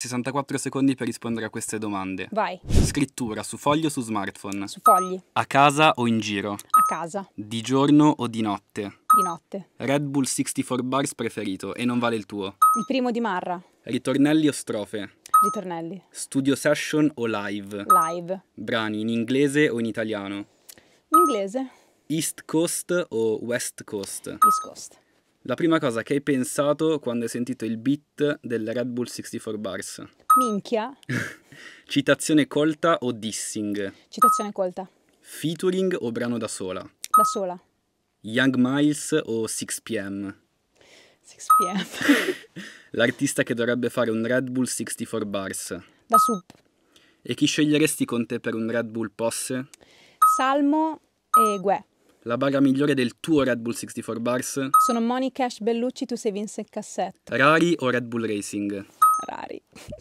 64 secondi per rispondere a queste domande. Vai. Scrittura su foglio o su smartphone? Su fogli. A casa o in giro? A casa. Di giorno o di notte? Di notte. Red Bull 64 bars preferito e non vale il tuo? Il primo di Marra. Ritornelli o strofe? Ritornelli. Studio session o live? Live. Brani in inglese o in italiano? In inglese. East Coast o West Coast? East Coast. La prima cosa che hai pensato quando hai sentito il beat del Red Bull 64 Bars? Minchia. Citazione colta o dissing? Citazione colta. Featuring o brano da sola? Da sola. Young Miles o 6pm? 6pm. L'artista che dovrebbe fare un Red Bull 64 Bars? Da sub. E chi sceglieresti con te per un Red Bull posse? Salmo e Gue la barra migliore del tuo Red Bull 64 Bars? Sono Money Cash Bellucci, tu sei Vincent Cassette. Rari o Red Bull Racing? Rari.